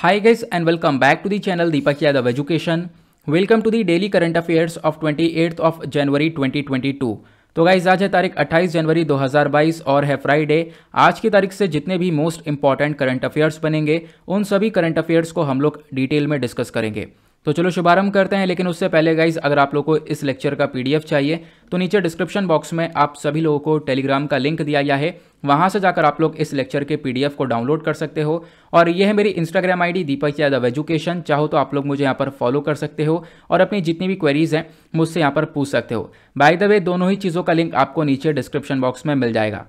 high guys and welcome back to the channel Deepak Yadav education welcome to the daily current affairs of twenty eight of January twenty twenty two तो guys आज है तारीख 28 जनवरी 2022 और है Friday आज की तारीख से जितने भी मोस्ट इंपॉर्टेंट करंट अफेयर्स बनेंगे उन सभी करंट अफेयर्स को हम लोग डिटेल में डिस्कस करेंगे तो चलो शुभारंभ करते हैं लेकिन उससे पहले गाइज अगर आप लोगों को इस लेक्चर का पीडीएफ चाहिए तो नीचे डिस्क्रिप्शन बॉक्स में आप सभी लोगों को टेलीग्राम का लिंक दिया गया है वहां से जाकर आप लोग इस लेक्चर के पीडीएफ को डाउनलोड कर सकते हो और ये है मेरी Instagram ID Deepak Yadav education चाहो तो आप लोग मुझे यहाँ पर फॉलो कर सकते हो और अपनी जितनी भी क्वेरीज हैं मुझसे यहाँ पर पूछ सकते हो बाय द वे दोनों ही चीज़ों का लिंक आपको नीचे डिस्क्रिप्शन बॉक्स में मिल जाएगा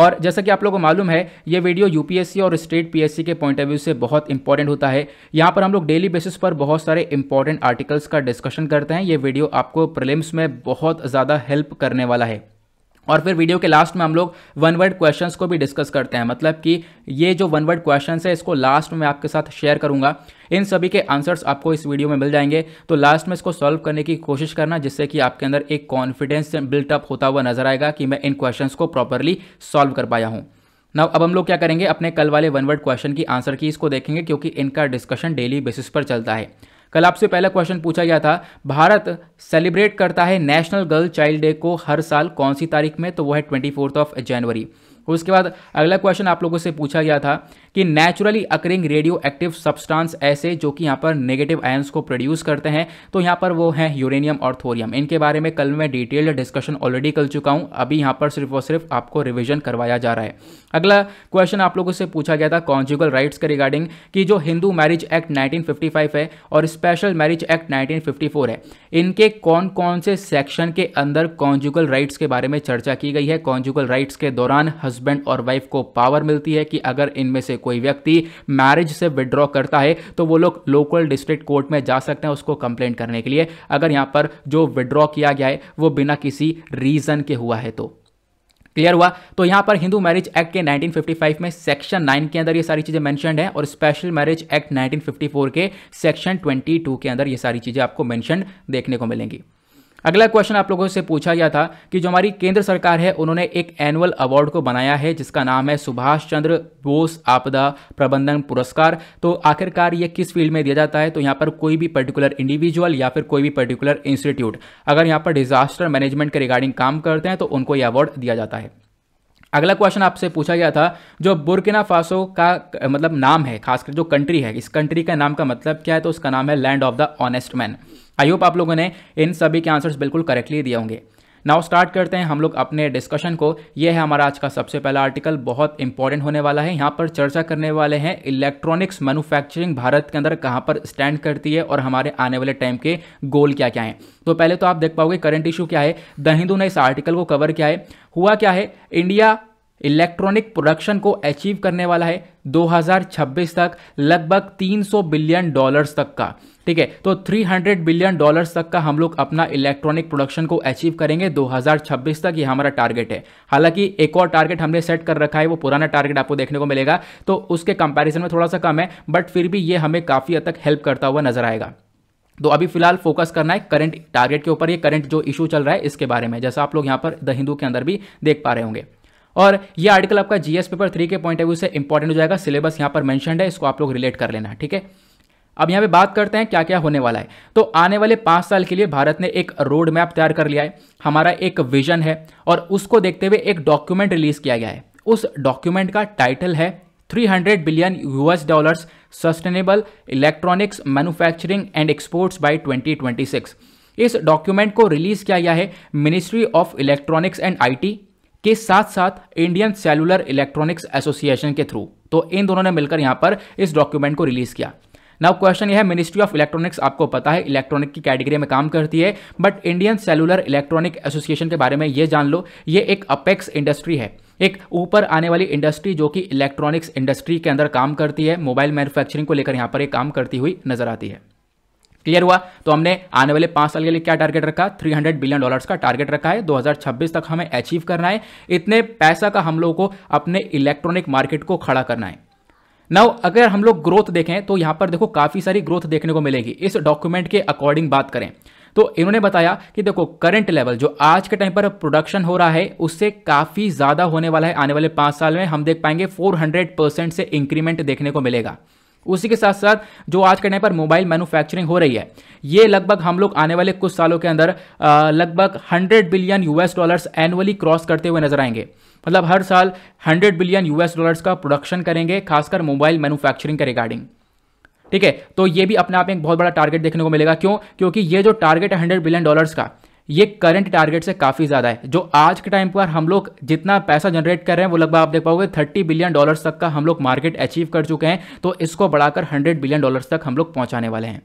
और जैसा कि आप लोगों को मालूम है ये वीडियो यूपीएससी और स्टेट पीएससी के पॉइंट ऑफ व्यू से बहुत इंपॉर्टेंट होता है यहाँ पर हम लोग डेली बेसिस पर बहुत सारे इंपॉर्टेंट आर्टिकल्स का डिस्कशन करते हैं ये वीडियो आपको प्रलिम्स में बहुत ज़्यादा हेल्प करने वाला है और फिर वीडियो के लास्ट में हम लोग वन वर्ड क्वेश्चंस को भी डिस्कस करते हैं मतलब कि ये जो वन वर्ड क्वेश्चन है इसको लास्ट में आपके साथ शेयर करूंगा इन सभी के आंसर्स आपको इस वीडियो में मिल जाएंगे तो लास्ट में इसको सॉल्व करने की कोशिश करना जिससे कि आपके अंदर एक कॉन्फिडेंस बिल्टअप होता हुआ नजर आएगा कि मैं इन क्वेश्चन को प्रॉपरली सॉल्व कर पाया हूँ नाउ अब हम लोग क्या करेंगे अपने कल वाले वन वर्ड क्वेश्चन की आंसर की इसको देखेंगे क्योंकि इनका डिस्कशन डेली बेसिस पर चलता है कल आपसे पहला क्वेश्चन पूछा गया था भारत सेलिब्रेट करता है नेशनल गर्ल चाइल्ड डे को हर साल कौन सी तारीख में तो वो है ट्वेंटी ऑफ जनवरी उसके बाद अगला क्वेश्चन आप लोगों से पूछा गया था कि naturally occurring radioactive substance ऐसे जो कि यहाँ पर नेगेटिव आयन्स को प्रोड्यूस करते हैं तो यहाँ पर वो हैं यूरेनियम और थोरियम इनके बारे में कल मैं डिटेल्ड डिस्कशन ऑलरेडी कर चुका हूँ अभी यहाँ पर सिर्फ और सिर्फ आपको रिविजन करवाया जा रहा है अगला क्वेश्चन आप लोगों से पूछा गया था कॉन्जुगल राइट्स के रिगार्डिंग कि जो हिंदू मैरिज एक्ट 1955 है और स्पेशल मैरिज एक्ट 1954 है इनके कौन कौन से सेक्शन के अंदर कॉन्जुगल राइट्स के बारे में चर्चा की गई है कॉन्जुगल राइट्स के दौरान हस्बैंड और वाइफ को पावर मिलती है कि अगर इनमें से कोई व्यक्ति मैरिज से विड्रॉ करता है तो वो लोग लोकल डिस्ट्रिक्ट कोर्ट में जा सकते हैं उसको कंप्लेंट करने के लिए अगर यहाँ पर जो विड्रॉ किया गया है वो बिना किसी रीज़न के हुआ है तो क्लियर हुआ तो यहाँ पर हिंदू मैरिज एक्ट के 1955 में सेक्शन 9 के अंदर ये सारी चीज़ें मेंशनड हैं और स्पेशल मैरिज एक्ट 1954 के सेक्शन 22 के अंदर ये सारी चीज़ें आपको मेंशन देखने को मिलेंगी अगला क्वेश्चन आप लोगों से पूछा गया था कि जो हमारी केंद्र सरकार है उन्होंने एक एनुअल अवार्ड को बनाया है जिसका नाम है सुभाष चंद्र बोस आपदा प्रबंधन पुरस्कार तो आखिरकार ये किस फील्ड में दिया जाता है तो यहाँ पर कोई भी पर्टिकुलर इंडिविजुअल या फिर कोई भी पर्टिकुलर इंस्टीट्यूट अगर यहाँ पर डिजास्टर मैनेजमेंट के रिगार्डिंग काम करते हैं तो उनको ये अवार्ड दिया जाता है अगला क्वेश्चन आपसे पूछा गया था जो बुरकिना फासो का मतलब नाम है खासकर जो कंट्री है इस कंट्री का नाम का मतलब क्या है तो उसका नाम है land of the honest man I hope आप लोगों ने इन सभी के आंसर्स बिल्कुल करेक्टली दिए होंगे नाउ स्टार्ट करते हैं हम लोग अपने डिस्कशन को ये है हमारा आज का सबसे पहला आर्टिकल बहुत इंपॉर्टेंट होने वाला है यहाँ पर चर्चा करने वाले हैं इलेक्ट्रॉनिक्स मैनुफैक्चरिंग भारत के अंदर कहाँ पर स्टैंड करती है और हमारे आने वाले टाइम के गोल क्या क्या हैं तो पहले तो आप देख पाओगे करंट इशू क्या है द हिंदू ने इस आर्टिकल को कवर किया है हुआ क्या है इंडिया इलेक्ट्रॉनिक प्रोडक्शन को अचीव करने वाला है 2026 तक लगभग 300 बिलियन डॉलर्स तक का ठीक है तो 300 बिलियन डॉलर्स तक का हम लोग अपना इलेक्ट्रॉनिक प्रोडक्शन को अचीव करेंगे 2026 तक ये हमारा टारगेट है हालांकि एक और टारगेट हमने सेट कर रखा है वो पुराना टारगेट आपको देखने को मिलेगा तो उसके कंपेरिजन में थोड़ा सा कम है बट फिर भी ये हमें काफ़ी हद तक हेल्प करता हुआ नजर आएगा तो अभी फिलहाल फोकस करना है करंट टारगेट के ऊपर ये करंट जो इशू चल रहा है इसके बारे में जैसा आप लोग यहाँ पर द हिंदू के अंदर भी देख पा रहे होंगे और ये आर्टिकल आपका जीएस पेपर थ्री के पॉइंट ऑफ व्यू से इंपॉर्टेंट हो जाएगा सिलेबस यहाँ पर मैंशन है इसको आप लोग रिलेट कर लेना ठीक है अब यहाँ पे बात करते हैं क्या क्या होने वाला है तो आने वाले पाँच साल के लिए भारत ने एक रोड मैप तैयार कर लिया है हमारा एक विजन है और उसको देखते हुए एक डॉक्यूमेंट रिलीज किया गया है उस डॉक्यूमेंट का टाइटल है 300 billion US dollars sustainable electronics manufacturing and exports by twenty इस डॉक्यूमेंट को रिलीज किया गया है ministry of electronics and I के साथ साथ इंडियन सेलुलर इलेक्ट्रॉनिक्स एसोसिएशन के थ्रू तो इन दोनों ने मिलकर यहां पर इस डॉक्यूमेंट को रिलीज़ किया नाउ क्वेश्चन यह है मिनिस्ट्री ऑफ इलेक्ट्रॉनिक्स आपको पता है इलेक्ट्रॉनिक की कैटेगरी में काम करती है but Indian cellular electronic association के बारे में ये जान लो ये एक अपेक्स इंडस्ट्री है एक ऊपर आने वाली इंडस्ट्री जो कि इलेक्ट्रॉनिक्स इंडस्ट्री के अंदर काम करती है मोबाइल मैन्युफैक्चरिंग को लेकर यहाँ पर एक काम करती हुई नजर आती है क्लियर हुआ तो हमने आने वाले पांच साल के लिए क्या टारगेट रखा 300 बिलियन डॉलर्स का टारगेट रखा है 2026 तक हमें अचीव करना है इतने पैसा का हम लोगों को अपने इलेक्ट्रॉनिक मार्केट को खड़ा करना है नाउ अगर हम लोग ग्रोथ देखें तो यहाँ पर देखो काफ़ी सारी ग्रोथ देखने को मिलेगी इस डॉक्यूमेंट के अकॉर्डिंग बात करें तो इन्होंने बताया कि देखो करंट लेवल जो आज के टाइम पर प्रोडक्शन हो रहा है उससे काफ़ी ज़्यादा होने वाला है आने वाले पांच साल में हम देख पाएंगे 400 परसेंट से इंक्रीमेंट देखने को मिलेगा उसी के साथ साथ जो आज के टाइम पर मोबाइल मैन्युफैक्चरिंग हो रही है ये लगभग हम लोग आने वाले कुछ सालों के अंदर लगभग 100 billion US dollars annually cross करते हुए नजर आएंगे मतलब हर साल 100 बिलियन यूएस डॉलर्स का प्रोडक्शन करेंगे खासकर मोबाइल मैन्युफैक्चरिंग के रिगार्डिंग ठीक है तो ये भी अपने आप में एक बहुत बड़ा टारगेट देखने को मिलेगा क्यों क्योंकि ये जो टारगेट है हंड्रेड बिलियन डॉलर्स का ये करंट टारगेट से काफ़ी ज़्यादा है जो आज के टाइम पर हम लोग जितना पैसा जनरेट कर रहे हैं वो लगभग आप देख पाओगे थर्टी बिलियन डॉलर्स तक का हम लोग मार्केट अचीव कर चुके हैं तो इसको बढ़ाकर हंड्रेड बिलियन डॉलर्स तक हम लोग पहुंचाने वाले हैं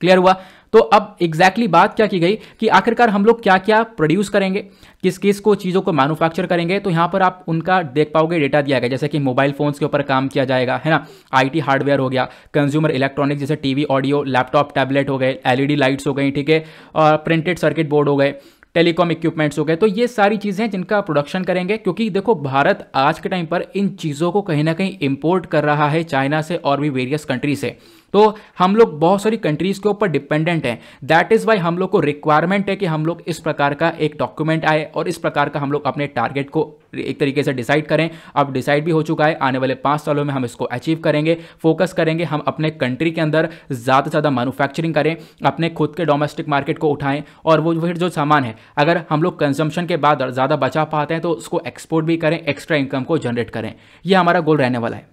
क्लियर हुआ तो अब एग्जैक्टली exactly बात क्या की गई कि आखिरकार हम लोग क्या क्या प्रोड्यूस करेंगे किस किस को चीज़ों को मैनुफैक्चर करेंगे तो यहाँ पर आप उनका देख पाओगे डेटा दिया गया जैसे कि मोबाइल फोन्स के ऊपर काम किया जाएगा है ना आईटी हार्डवेयर हो गया कंज्यूमर इलेक्ट्रॉनिक्स जैसे टीवी ऑडियो लैपटॉप टैबलेट हो गए एलईडी लाइट्स e हो गई ठीक है और प्रिंटेड सर्किट बोर्ड हो गए टेलीकॉम इक्विपमेंट्स हो गए तो ये सारी चीज़ें हैं जिनका प्रोडक्शन करेंगे क्योंकि देखो भारत आज के टाइम पर इन चीज़ों को कहीं ना कहीं इम्पोर्ट कर रहा है चाइना से और भी वेरियस कंट्री से तो हम लोग बहुत सारी कंट्रीज के ऊपर डिपेंडेंट हैं दैट इज वाई हम लोग को रिक्वायरमेंट है कि हम लोग इस प्रकार का एक डॉक्यूमेंट आए और इस प्रकार का हम लोग अपने टारगेट को एक तरीके से डिसाइड करें अब डिसाइड भी हो चुका है आने वाले पाँच सालों में हम इसको अचीव करेंगे फोकस करेंगे हम अपने कंट्री के अंदर ज़्यादा से ज़्यादा मैनुफैक्चरिंग करें अपने खुद के डोमेस्टिक मार्केट को उठाएं और वो फिर जो सामान है अगर हम लोग कंजम्पशन के बाद ज़्यादा बचा पाते हैं तो उसको एक्सपोर्ट भी करें एक्स्ट्रा इनकम को जनरेट करें यह हमारा गोल रहने वाला है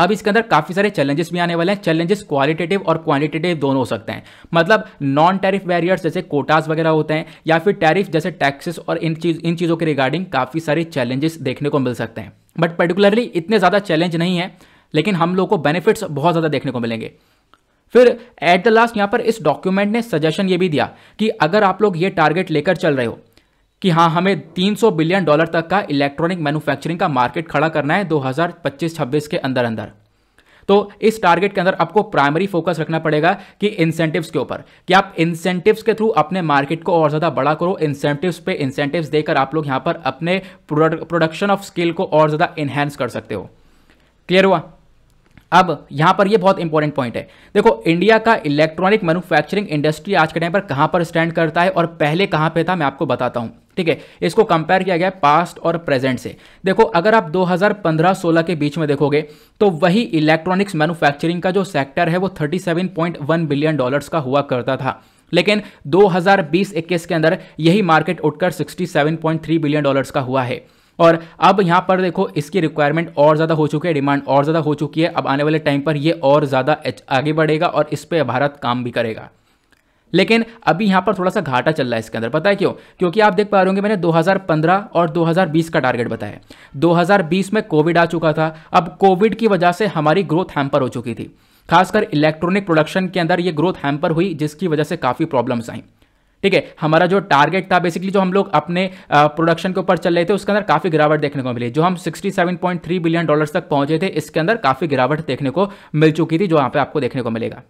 अब इसके अंदर काफ़ी सारे चैलेंजेस भी आने वाले हैं चैलेंजेस क्वालिटेटिव और क्वांटिटेटिव दोनों हो सकते हैं मतलब नॉन टैरिफ बैरियर्स जैसे कोटास वगैरह होते हैं या फिर टैरिफ जैसे टैक्सेस और इन चीज़ इन चीज़ों के रिगार्डिंग काफ़ी सारे चैलेंजेस देखने को मिल सकते हैं बट पर्टिकुलरली इतने ज़्यादा चैलेंज नहीं है लेकिन हम लोग को बेनिफिट्स बहुत ज़्यादा देखने को मिलेंगे फिर एट द लास्ट यहाँ पर इस डॉक्यूमेंट ने सजेशन ये भी दिया कि अगर आप लोग ये टारगेट लेकर चल रहे हो कि हाँ हमें 300 बिलियन डॉलर तक का इलेक्ट्रॉनिक मैन्युफैक्चरिंग का मार्केट खड़ा करना है 2025-26 के अंदर अंदर तो इस टारगेट के अंदर आपको प्राइमरी फोकस रखना पड़ेगा कि इंसेंटिव्स के ऊपर कि आप इंसेंटिव्स के थ्रू अपने मार्केट को और ज़्यादा बड़ा करो इंसेंटिव्स पे इंसेंटिव्स देकर आप लोग यहाँ पर अपने प्रोडक्शन ऑफ स्किल को और ज़्यादा इन्हेंस कर सकते हो क्लियर हुआ अब यहां पर ये बहुत इंपॉर्टेंट पॉइंट है देखो इंडिया का इलेक्ट्रॉनिक मैन्युफैक्चरिंग इंडस्ट्री आज के टाइम पर कहां पर स्टैंड करता है और पहले कहां पे था मैं आपको बताता हूं ठीक है इसको कंपेयर किया गया पास्ट और प्रेजेंट से देखो अगर आप 2015-16 के बीच में देखोगे तो वही इलेक्ट्रॉनिक्स मैन्युफैक्चरिंग का जो सेक्टर है वो थर्टी बिलियन डॉलर्स का हुआ करता था लेकिन 2020-21 के अंदर यही मार्केट उठकर 67.3 बिलियन डॉलर्स का हुआ है और अब यहाँ पर देखो इसकी रिक्वायरमेंट और ज़्यादा हो चुकी है डिमांड और ज़्यादा हो चुकी है अब आने वाले टाइम पर ये और ज़्यादा आगे बढ़ेगा और इस पर भारत काम भी करेगा लेकिन अभी यहाँ पर थोड़ा सा घाटा चल रहा है इसके अंदर पता है क्यों क्योंकि आप देख पा रहे होंगे मैंने 2015 और 2020 का टारगेट बताया 2020 में कोविड आ चुका था अब कोविड की वजह से हमारी ग्रोथ हैम्पर हो चुकी थी खासकर इलेक्ट्रॉनिक प्रोडक्शन के अंदर ये ग्रोथ हैम्पर हुई जिसकी वजह से काफ़ी प्रॉब्लम्स आई ठीक है हमारा जो टारगेट था बेसिकली जो हम लोग अपने प्रोडक्शन के ऊपर चल रहे थे उसके अंदर काफ़ी गिरावट देखने को मिली जो हम 67.3 बिलियन डॉलर्स तक पहुंचे थे इसके अंदर काफ़ी गिरावट देखने को मिल चुकी थी जो यहां पे आपको देखने को मिलेगा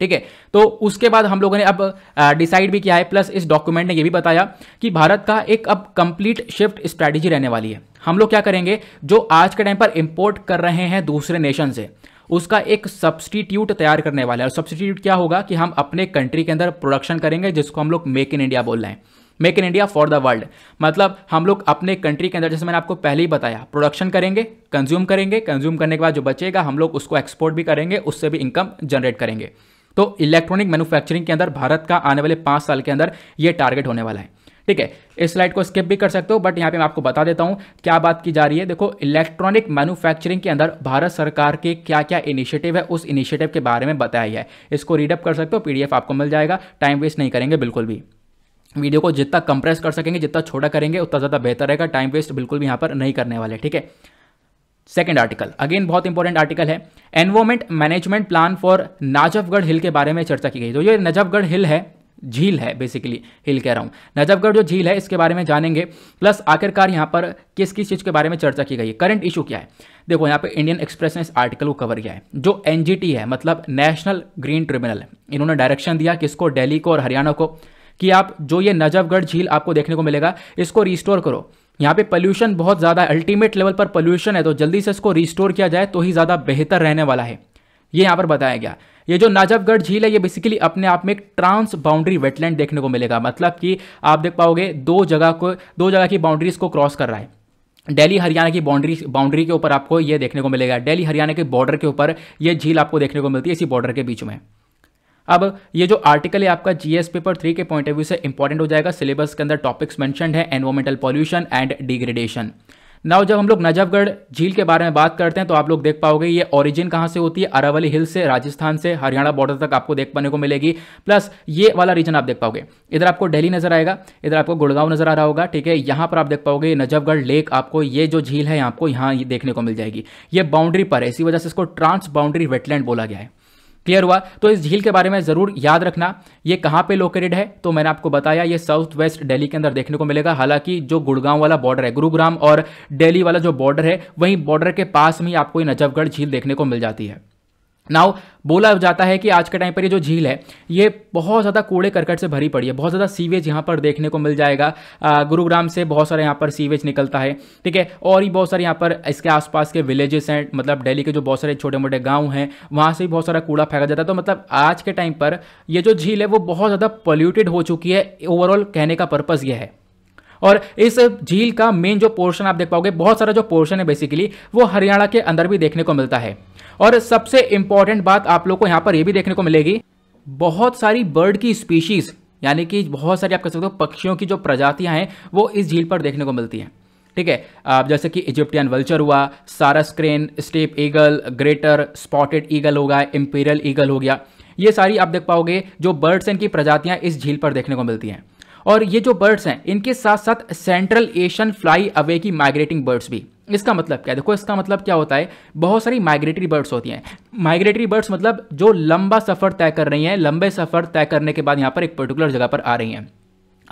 ठीक है तो उसके बाद हम लोगों ने अब डिसाइड भी किया है प्लस इस डॉक्यूमेंट ने यह भी बताया कि भारत का एक अब कंप्लीट शिफ्ट स्ट्रैटेजी रहने वाली है हम लोग क्या करेंगे जो आज के टाइम पर इंपोर्ट कर रहे हैं दूसरे नेशन से उसका एक सब्सटीट्यूट तैयार करने वाला है और सब्सटीट्यूट क्या होगा कि हम अपने कंट्री के अंदर प्रोडक्शन करेंगे जिसको हम लोग मेक इन इंडिया बोल रहे हैं make in India for the world मतलब हम लोग अपने कंट्री के अंदर जैसे मैंने आपको पहले ही बताया प्रोडक्शन करेंगे कंज्यूम करेंगे कंज्यूम करने के बाद जो बचेगा हम लोग उसको एक्सपोर्ट भी करेंगे उससे भी इनकम जनरेट करेंगे तो इलेक्ट्रॉनिक मैन्युफैक्चरिंग के अंदर भारत का आने वाले पाँच साल के अंदर ये टारगेट होने वाला है ठीक है इस स्लाइड को स्किप भी कर सकते हो बट यहाँ पे मैं आपको बता देता हूँ क्या बात की जा रही है देखो इलेक्ट्रॉनिक मैन्युफैक्चरिंग के अंदर भारत सरकार के क्या क्या इनिशिएटिव है उस इनिशिएटिव के बारे में बताया है इसको रीडअप कर सकते हो पीडीएफ आपको मिल जाएगा टाइम वेस्ट नहीं करेंगे बिल्कुल भी वीडियो को जितना कंप्रेस कर सकेंगे जितना छोटा करेंगे उतना ज़्यादा बेहतर रहेगा टाइम वेस्ट बिल्कुल भी यहाँ पर नहीं करने वाले ठीक है सेकेंड आर्टिकल अगेन बहुत इंपॉर्टेंट आर्टिकल है environment management plan for Najafgarh hill के बारे में चर्चा की गई तो ये नजफगढ़ हिल है झील है बेसिकली हिल कह रहा हूँ नजफगढ़ जो झील है इसके बारे में जानेंगे प्लस आखिरकार यहाँ पर किस किस चीज़ के बारे में चर्चा की गई है करंट इशू क्या है देखो यहाँ पे इंडियन एक्सप्रेस ने इस आर्टिकल को कवर किया है जो एन है मतलब नेशनल ग्रीन ट्रिब्यूनल इन्होंने डायरेक्शन दिया किसको डेली को और हरियाणा को कि आप जो ये नजफगढ़ झील आपको देखने को मिलेगा इसको रिस्टोर करो यहाँ पे पोल्यूशन बहुत ज़्यादा है अल्टीमेट लेवल पर पोल्यूशन है तो जल्दी से इसको रिस्टोर किया जाए तो ही ज़्यादा बेहतर रहने वाला है ये यहाँ पर बताया गया ये जो नाजफगढ़ झील है ये बेसिकली अपने आप में एक ट्रांस बाउंड्री वेटलैंड देखने को मिलेगा मतलब कि आप देख पाओगे दो जगह को दो जगह की बाउंड्रीज को क्रॉस कर रहा है दिल्ली हरियाणा की बाउंड्री बाउंड्री के ऊपर आपको ये देखने को मिलेगा दिल्ली हरियाणा के बॉर्डर के ऊपर ये झील आपको देखने को मिलती है इसी बॉर्डर के बीच में अब ये जो आर्टिकल है आपका जीएस पेपर थ्री के पॉइंट ऑफ व्यू से इंपॉर्टेंट हो जाएगा सिलेबस के अंदर टॉपिक्स मेंशन है environmental pollution and degradation now जब हम लोग नजफगढ़ झील के बारे में बात करते हैं तो आप लोग देख पाओगे ये ओरिजिन कहाँ से होती है अरावली हिल से राजस्थान से हरियाणा बॉर्डर तक आपको देख पाने को मिलेगी प्लस ये वाला रीजन आप देख पाओगे इधर आपको दिल्ली नजर आएगा इधर आपको गुड़गांव नजर आ रहा होगा ठीक है यहाँ पर आप देख पाओगे नजफगढ़ लेक आपको ये जो झील है आपको यहाँ देखने को मिल जाएगी ये बाउंड्री पर है इसी वजह से इसको ट्रांस बाउंड्री वेटलैंड बोला गया है क्लियर हुआ तो इस झील के बारे में ज़रूर याद रखना ये कहाँ पे लोकेटेड है तो मैंने आपको बताया ये साउथ वेस्ट दिल्ली के अंदर देखने को मिलेगा हालांकि जो गुड़गांव वाला बॉर्डर है गुरुग्राम और दिल्ली वाला जो बॉर्डर है वहीं बॉर्डर के पास में आपको ये नजफगढ़ झील देखने को मिल जाती है नाउ बोला जाता है कि आज के टाइम पर ये जो झील है ये बहुत ज़्यादा कूड़े करकट से भरी पड़ी है बहुत ज़्यादा सीवेज यहाँ पर देखने को मिल जाएगा गुरुग्राम से बहुत सारे यहाँ पर सीवेज निकलता है ठीक है और ही बहुत सारे यहाँ पर इसके आसपास के विलेजेस हैं मतलब दिल्ली के जो बहुत सारे छोटे मोटे गाँव हैं वहाँ से भी बहुत सारा कूड़ा फेंका जाता है तो मतलब आज के टाइम पर ये जो झील है वो बहुत ज़्यादा पॉल्यूटेड हो चुकी है ओवरऑल कहने का पर्पज़ यह है और इस झील का मेन जो पोर्शन आप देख पाओगे बहुत सारा जो पोर्शन है बेसिकली वो हरियाणा के अंदर भी देखने को मिलता है और सबसे इंपॉर्टेंट बात आप लोग को यहाँ पर यह भी देखने को मिलेगी बहुत सारी बर्ड की स्पीशीज़ यानी कि बहुत सारी आप कह सकते हो पक्षियों की जो प्रजातियां हैं वो इस झील पर देखने को मिलती हैं ठीक है आप जैसे कि इजिप्टियन वल्चर हुआ sarus crane steppe eagle greater spotted eagle हो गया इंपीरियल ईगल हो गया ये सारी आप देख पाओगे जो बर्ड्स हैं इनकी प्रजातियां इस झील पर देखने को मिलती हैं और ये जो बर्ड्स हैं इनके साथ साथ सेंट्रल एशियन फ्लाई अवे की माइग्रेटिंग बर्ड्स भी इसका मतलब क्या है देखो इसका मतलब क्या होता है बहुत सारी माइग्रेटरी बर्ड्स होती हैं माइग्रेटरी बर्ड्स मतलब जो लंबा सफ़र तय कर रही हैं लंबे सफ़र तय करने के बाद यहाँ पर एक पर्टिकुलर जगह पर आ रही हैं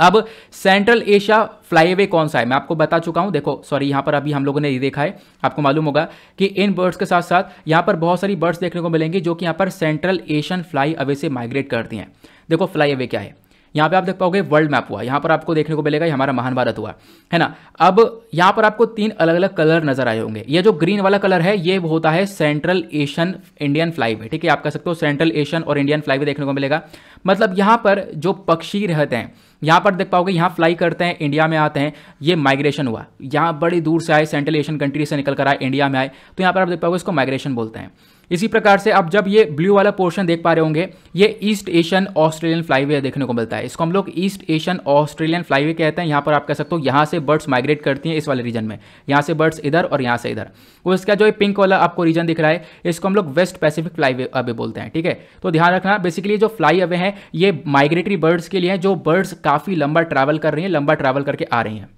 अब सेंट्रल एशिया फ्लाईवे कौन सा है मैं आपको बता चुका हूँ देखो सॉरी यहाँ पर अभी हम लोगों ने ये देखा है आपको मालूम होगा कि इन बर्ड्स के साथ साथ यहाँ पर बहुत सारी बर्ड्स देखने को मिलेंगी जो कि यहाँ पर सेंट्रल एशियन फ्लाई अवे से माइग्रेट करती हैं देखो फ्लाई अवे क्या है यहाँ पे आप देख पाओगे वर्ल्ड मैप हुआ यहाँ पर आपको देखने को मिलेगा हमारा महान भारत हुआ है ना अब यहाँ पर आपको तीन अलग अलग कलर नजर आए होंगे ये जो ग्रीन वाला कलर है ये होता है सेंट्रल एशियन इंडियन फ्लाईवे ठीक है आप कह सकते हो सेंट्रल एशियन और इंडियन फ्लाईवे देखने को मिलेगा मतलब यहाँ पर जो पक्षी रहते हैं यहाँ पर देख पाओगे यहाँ फ्लाई करते हैं इंडिया में आते हैं ये माइग्रेशन हुआ यहाँ बड़ी दूर से आए सेंट्रल एशियन कंट्री से निकल कर आए इंडिया में आए तो यहाँ पर आप देख पाओगे इसको माइग्रेशन बोलते हैं इसी प्रकार से आप जब ये ब्लू वाला पोर्शन देख पा रहे होंगे ये ईस्ट एशियन ऑस्ट्रेलियन फ्लाईवे देखने को मिलता है इसको हम लोग ईस्ट एशियन ऑस्ट्रेलियन फ्लाईवे कहते हैं यहाँ पर आप कह सकते हो यहाँ से बर्ड्स माइग्रेट करती हैं इस वाले रीजन में यहाँ से बर्ड्स इधर और यहाँ से इधर उसका जो पिंक वाला आपको रीजन दिख रहा है इसको हम लोग वेस्ट पैसिफिक फ्लाई अवे बोलते हैं ठीक है तो ध्यान रखना बेसिकली जो फ्लाई अवे हैं ये माइग्रेटरी बर्ड्स के लिए हैं जो बर्ड्स काफ़ी लंबा ट्रैवल कर रही हैं लंबा ट्रैवल करके आ रही हैं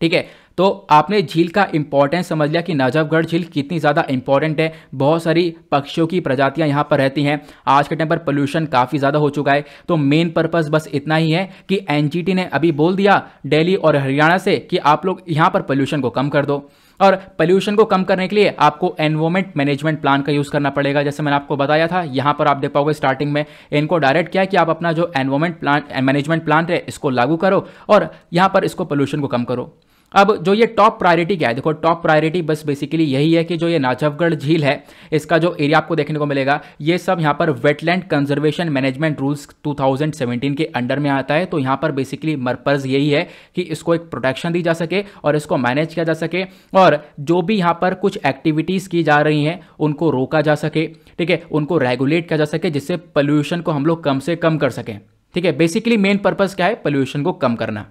ठीक है तो आपने झील का इंपॉर्टेंस समझ लिया कि नजफगढ़ झील कितनी ज़्यादा इंपॉर्टेंट है बहुत सारी पक्षियों की प्रजातियाँ यहाँ पर रहती हैं आज के टाइम पर पोल्यूशन काफ़ी ज़्यादा हो चुका है तो मेन पर्पज़ बस इतना ही है कि एन ने अभी बोल दिया दिल्ली और हरियाणा से कि आप लोग यहाँ पर पोल्यूशन को कम कर दो और पोल्यूशन को कम करने के लिए आपको एनवोमेंट मैनेजमेंट प्लान का यूज़ करना पड़ेगा जैसे मैंने आपको बताया था यहाँ पर आप देख पाओगे स्टार्टिंग में इनको डायरेक्ट क्या है कि आप अपना जो एनवोमेंट प्लान मैनेजमेंट प्लान है इसको लागू करो और यहाँ पर इसको पोल्यूशन को कम करो अब जो ये टॉप प्रायोरिटी क्या है देखो टॉप प्रायोरिटी बस बेसिकली यही है कि जो ये नाचवगढ़ झील है इसका जो एरिया आपको देखने को मिलेगा ये सब यहाँ पर वेटलैंड कंजर्वेशन मैनेजमेंट रूल्स 2017 के अंडर में आता है तो यहाँ पर बेसिकली मरपर्ज यही है कि इसको एक प्रोटेक्शन दी जा सके और इसको मैनेज किया जा सके और जो भी यहाँ पर कुछ एक्टिविटीज़ की जा रही हैं उनको रोका जा सके ठीक है उनको रेगुलेट किया जा सके जिससे पॉल्यूशन को हम लोग कम से कम कर सकें ठीक है बेसिकली मेन पर्पज़ क्या है पॉल्यूशन को कम करना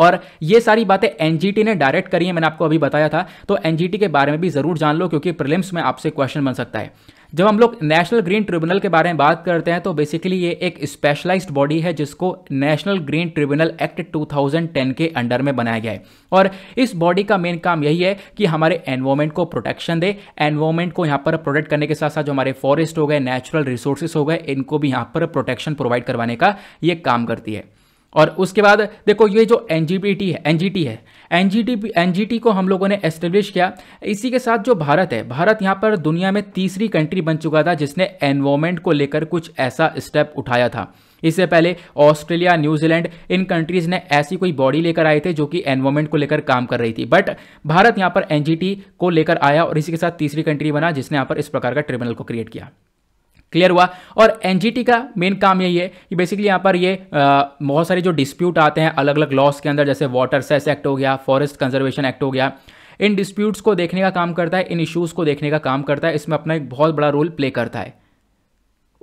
और ये सारी बातें एनजीटी ने डायरेक्ट करी है मैंने आपको अभी बताया था तो एनजीटी के बारे में भी जरूर जान लो क्योंकि प्रिलिम्स में आपसे क्वेश्चन बन सकता है जब हम लोग नेशनल ग्रीन ट्रिब्यूनल के बारे में बात करते हैं तो बेसिकली ये एक स्पेशलाइज्ड बॉडी है जिसको नेशनल ग्रीन ट्रिब्यूनल एक्ट 2010 के अंडर में बनाया गया है और इस बॉडी का मेन काम यही है कि हमारे एनवायरमेंट को प्रोटेक्शन दे एनवायरमेंट को यहाँ पर प्रोटेक्ट करने के साथ साथ जो हमारे फॉरेस्ट हो गए नेचुरल रिसोर्सेस हो गए इनको भी यहाँ पर प्रोटेक्शन प्रोवाइड करवाने का ये काम करती है और उसके बाद देखो ये जो एन है एन है एन जी को हम लोगों ने एस्टेब्लिश किया इसी के साथ जो भारत है भारत यहाँ पर दुनिया में तीसरी कंट्री बन चुका था जिसने एनवायरमेंट को लेकर कुछ ऐसा स्टेप उठाया था इससे पहले ऑस्ट्रेलिया न्यूजीलैंड इन कंट्रीज ने ऐसी कोई बॉडी लेकर आए थे जो कि एनवायरमेंट को लेकर काम कर रही थी बट भारत यहाँ पर एन को लेकर आया और इसी के साथ तीसरी कंट्री बना जिसने यहाँ पर इस प्रकार का ट्रिब्यूनल को क्रिएट किया क्लियर हुआ और एनजीटी का मेन काम यही है कि बेसिकली यहाँ पर ये बहुत सारे जो डिस्प्यूट आते हैं अलग अलग लॉस के अंदर जैसे वाटर सेस एक्ट हो गया फॉरेस्ट कंजर्वेशन एक्ट हो गया इन डिस्प्यूट्स को देखने का काम करता है इन इश्यूज़ को देखने का काम करता है इसमें अपना एक बहुत बड़ा रोल प्ले करता है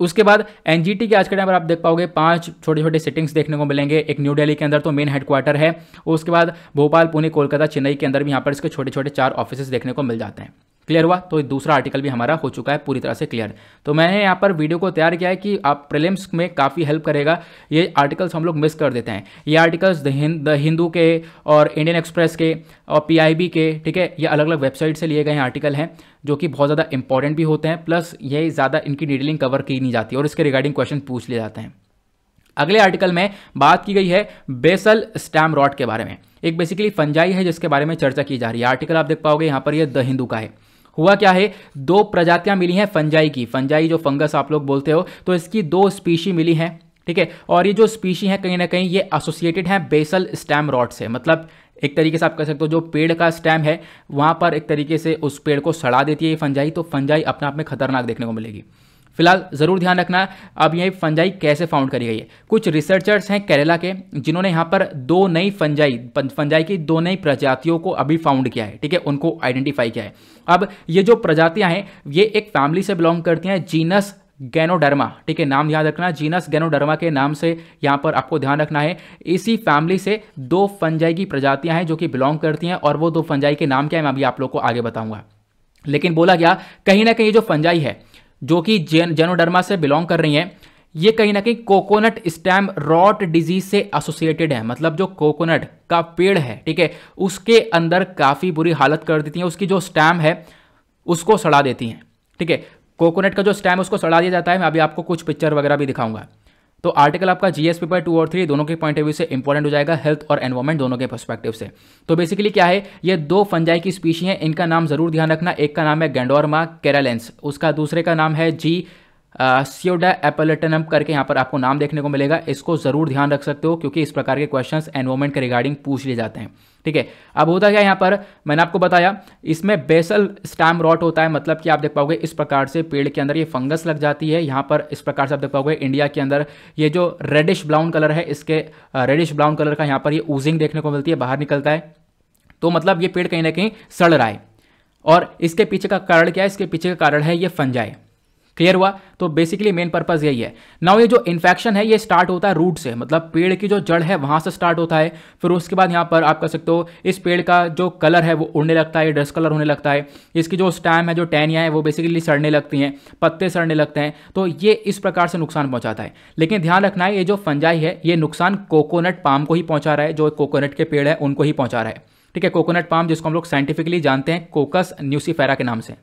उसके बाद एनजीटी के आज के टाइम पर आप देख पाओगे पांच छोटे छोटे सिटिंग्स देखने को मिलेंगे एक न्यू दिल्ली के अंदर तो मेन हेडक्वार्टर है उसके बाद भोपाल पुणे कोलकाता चेन्नई के अंदर भी यहाँ पर इसके छोटे छोटे चार ऑफिस देखने को मिल जाते हैं क्लियर हुआ तो दूसरा आर्टिकल भी हमारा हो चुका है पूरी तरह से क्लियर तो मैंने यहाँ पर वीडियो को तैयार किया है कि आप प्रिलिम्स में काफ़ी हेल्प करेगा ये आर्टिकल्स हम लोग मिस कर देते हैं ये आर्टिकल्स द हिंदू के और इंडियन एक्सप्रेस के और पीआईबी के ठीक है ये अलग अलग वेबसाइट से लिए गए आर्टिकल हैं जो कि बहुत ज़्यादा इंपॉर्टेंट भी होते हैं प्लस ये ज़्यादा इनकी डिटेलिंग कवर की नहीं जाती और इसके रिगार्डिंग क्वेश्चन पूछ लिए जाते हैं अगले आर्टिकल में बात की गई है बेसल स्टैम रॉड के बारे में एक बेसिकली फंजाई है जिसके बारे में चर्चा की जा रही है आर्टिकल आप देख पाओगे यहाँ पर यह द हिंदू का है हुआ क्या है दो प्रजातियां मिली हैं फंजाई की फंजाई जो फंगस आप लोग बोलते हो तो इसकी दो स्पीशी मिली हैं ठीक है और ये जो स्पीशी है कहीं ना कहीं ये एसोसिएटेड है बेसल स्टैम रॉड से मतलब एक तरीके से आप कह सकते हो जो पेड़ का स्टैम है वहां पर एक तरीके से उस पेड़ को सड़ा देती है ये फंजाई तो फंजाई अपने आप में खतरनाक देखने को मिलेगी फिलहाल ज़रूर ध्यान रखना अब यही फंजाई कैसे फाउंड करी गई है कुछ रिसर्चर्स हैं केरला के जिन्होंने यहाँ पर दो नई फंजाई फंजाई की दो नई प्रजातियों को अभी फाउंड किया है ठीक है उनको आइडेंटिफाई किया है अब ये जो प्रजातियाँ हैं ये एक फैमिली से बिलोंग करती हैं जीनस गैनोडर्मा ठीक है नाम याद रखना जीनस गैनोडर्मा के नाम से यहाँ पर आपको ध्यान रखना है इसी फैमिली से दो फंजाई की प्रजातियाँ हैं जो कि बिलोंग करती हैं और वो दो फंजाई के नाम क्या है मैं अभी आप लोग को आगे बताऊँगा लेकिन बोला गया कहीं ना कहीं जो फंजाई है जो कि जेन जेनोडर्मा से बिलोंग कर रही हैं ये कहीं ना कहीं कोकोनट स्टैम रॉट डिजीज से एसोसिएटेड है मतलब जो कोकोनट का पेड़ है ठीक है उसके अंदर काफ़ी बुरी हालत कर देती हैं उसकी जो स्टैम है उसको सड़ा देती हैं ठीक है कोकोनट का जो स्टैम उसको सड़ा दिया जाता है मैं अभी आपको कुछ पिक्चर वगैरह भी दिखाऊंगा तो आर्टिकल आपका जीएस पेपर टू और थ्री दोनों के पॉइंट ऑफ व्यू से इंपॉर्टेंट हो जाएगा हेल्थ और एनवायरमेंट दोनों के पर्सपेक्टिव से तो बेसिकली क्या है ये दो फंजाई की स्पीशी हैं इनका नाम जरूर ध्यान रखना एक का नाम है गेंडोरमा केरालेंस उसका दूसरे का नाम है जी सियोडा एपोलेटनम करके यहाँ पर आपको नाम देखने को मिलेगा इसको ज़रूर ध्यान रख सकते हो क्योंकि इस प्रकार के क्वेश्चन एनवोमेंट के रिगार्डिंग पूछ लिए जाते हैं ठीक है अब होता क्या यहाँ पर मैंने आपको बताया इसमें बेसल स्टैम रॉट होता है मतलब कि आप देख पाओगे इस प्रकार से पेड़ के अंदर ये फंगस लग जाती है यहाँ पर इस प्रकार से आप देख पाओगे इंडिया के अंदर ये जो रेडिश ब्राउन कलर है इसके रेडिश ब्राउन कलर का यहाँ पर ये ऊजिंग देखने को मिलती है बाहर निकलता है तो मतलब ये पेड़ कहीं ना कहीं सड़ रहा है और इसके पीछे का कारण क्या है इसके पीछे का कारण है ये फंजाई क्लियर हुआ तो बेसिकली मेन पर्पज यही है नाउ ये जो इन्फेक्शन है ये स्टार्ट होता है रूट से मतलब पेड़ की जो जड़ है वहां से स्टार्ट होता है फिर उसके बाद यहाँ पर आप कह सकते हो इस पेड़ का जो कलर है वो उड़ने लगता है ड्रेस कलर होने लगता है इसकी जो स्टैम है जो टैनिया हैं वो बेसिकली सड़ने लगती हैं पत्ते सड़ने लगते हैं तो ये इस प्रकार से नुकसान पहुंचाता है लेकिन ध्यान रखना है ये जो फंजाई है ये नुकसान कोकोनट पाम को ही पहुँचा रहा है जो कोकोनट के पेड़ है उनको ही पहुँचा रहा है ठीक है कोकोनट पाम जिसको हम लोग साइंटिफिकली जानते हैं कोकस न्यूसीफेरा के नाम से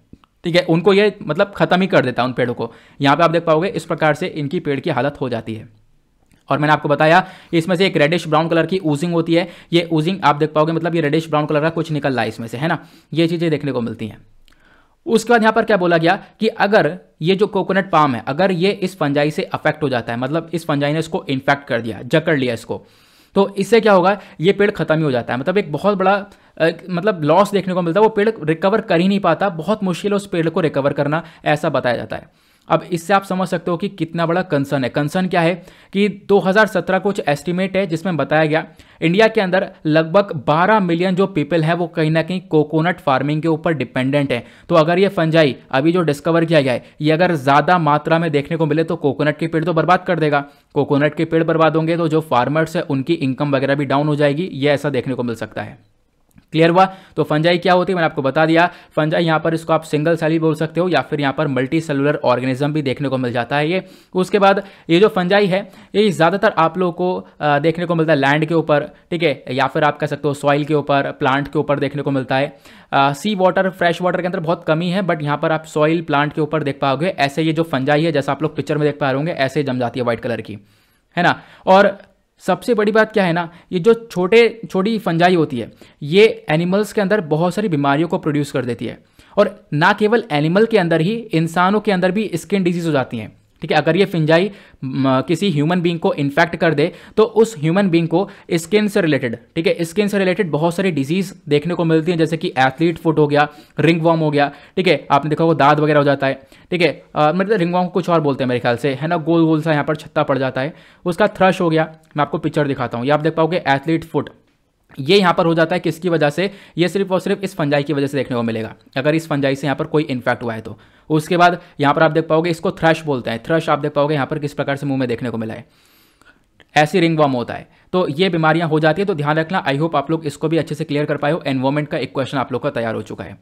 ठीक है उनको ये मतलब ख़त्म ही कर देता है उन पेड़ों को यहाँ पर आप देख पाओगे इस प्रकार से इनकी पेड़ की हालत हो जाती है और मैंने आपको बताया इसमें से एक रेडिश ब्राउन कलर की ऊजिंग होती है ये ऊजिंग आप देख पाओगे मतलब ये रेडिश ब्राउन कलर का कुछ निकल रहा है इसमें से है ना ये चीज़ें देखने को मिलती हैं उसके बाद यहाँ पर क्या बोला गया कि अगर ये जो कोकोनट पाम है अगर ये इस फंजाई से अफेक्ट हो जाता है मतलब इस फंजाई ने इसको इन्फेक्ट कर दिया जकड़ लिया इसको तो इससे क्या होगा ये पेड़ खत्म ही हो जाता है मतलब एक बहुत बड़ा मतलब लॉस देखने को मिलता है वो पेड़ रिकवर कर ही नहीं पाता बहुत मुश्किल है उस पेड़ को रिकवर करना ऐसा बताया जाता है अब इससे आप समझ सकते हो कि कितना बड़ा कंसर्न है कंसर्न क्या है कि 2017 कुछ एस्टिमेट है जिसमें बताया गया इंडिया के अंदर लगभग 12 मिलियन जो पीपल है वो कहीं ना कहीं कोकोनट फार्मिंग के ऊपर डिपेंडेंट है तो अगर ये फंजाई अभी जो डिस्कवर किया गया है ये अगर ज़्यादा मात्रा में देखने को मिले तो कोकोनट के पेड़ तो बर्बाद कर देगा कोकोनट के पेड़ बर्बाद होंगे तो जो फार्मर्स हैं उनकी इनकम वगैरह भी डाउन हो जाएगी ये ऐसा देखने को मिल सकता है क्लियर हुआ तो फंजाई क्या होती है मैंने आपको बता दिया फंजाई यहाँ पर इसको आप सिंगल सेल भी बोल सकते हो या फिर यहाँ पर मल्टी सेलुलर ऑर्गेनिज्म भी देखने को मिल जाता है ये उसके बाद ये जो फंजाई है ये ज़्यादातर आप लोगों को देखने को मिलता है लैंड के ऊपर ठीक है या फिर आप कह सकते हो सॉइल के ऊपर प्लांट के ऊपर देखने को मिलता है सी वाटर फ्रेश वाटर के अंदर बहुत कमी है बट यहाँ पर आप सॉइल प्लांट के ऊपर देख पाओगे ऐसे ये जो फंजाई है जैसा आप लोग पिक्चर में देख पा रहे होंगे ऐसे जम जाती है व्हाइट कलर की है ना और सबसे बड़ी बात क्या है ना ये जो छोटे छोटी फंजाई होती है ये एनिमल्स के अंदर बहुत सारी बीमारियों को प्रोड्यूस कर देती है और ना केवल एनिमल के अंदर ही इंसानों के अंदर भी स्किन डिजीज हो जाती हैं ठीक है अगर ये फिंजाई किसी ह्यूमन बींग को इन्फेक्ट कर दे तो उस ह्यूमन बींग को स्किन से रिलेटेड ठीक है स्किन से रिलेटेड बहुत सारी डिजीज देखने को मिलती हैं जैसे कि एथलीट फुट हो गया रिंग वॉम हो गया ठीक है आपने देखा वो दाद वगैरह हो जाता है ठीक है मतलब रिंग वॉम को कुछ और बोलते हैं मेरे ख्याल से है ना गोल गोल सा यहाँ पर छत्ता पड़ जाता है उसका थ्रश हो गया मैं आपको पिक्चर दिखाता हूँ ये आप देख पाओगे एथलीट फुट ये यहाँ पर हो जाता है किसकी वजह से ये सिर्फ और सिर्फ इस फंजाई की वजह से देखने को मिलेगा अगर इस फंजाई से यहाँ पर कोई इन्फेक्ट हुआ है तो उसके बाद यहाँ पर आप देख पाओगे इसको थ्रश बोलते हैं थ्रश आप देख पाओगे यहाँ पर किस प्रकार से मुंह में देखने को मिला है ऐसी रिंग वॉम होता है तो ये बीमारियाँ हो जाती है तो ध्यान रखना आई होप आप लोग इसको भी अच्छे से क्लियर कर पाए हो एनवायरमेंट का एक क्वेश्चन आप लोग का तैयार हो चुका है